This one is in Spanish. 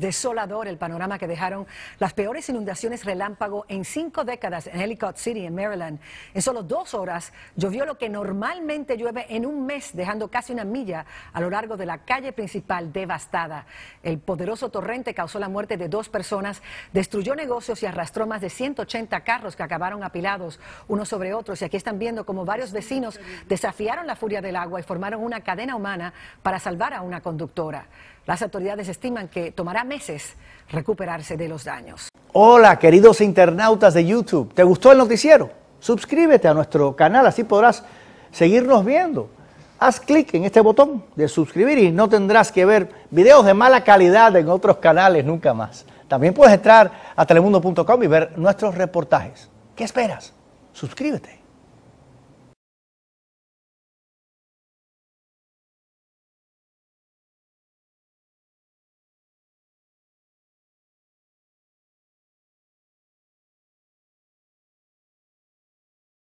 desolador el panorama que dejaron las peores inundaciones relámpago en cinco décadas en Ellicott City, en Maryland. En solo dos horas llovió lo que normalmente llueve en un mes, dejando casi una milla a lo largo de la calle principal devastada. El poderoso torrente causó la muerte de dos personas, destruyó negocios y arrastró más de 180 carros que acabaron apilados unos sobre otros. Y aquí están viendo cómo varios vecinos desafiaron la furia del agua y formaron una cadena humana para salvar a una conductora. Las autoridades estiman que tomará meses recuperarse de los daños. Hola, queridos internautas de YouTube. ¿Te gustó el noticiero? Suscríbete a nuestro canal, así podrás seguirnos viendo. Haz clic en este botón de suscribir y no tendrás que ver videos de mala calidad en otros canales nunca más. También puedes entrar a telemundo.com y ver nuestros reportajes. ¿Qué esperas? Suscríbete.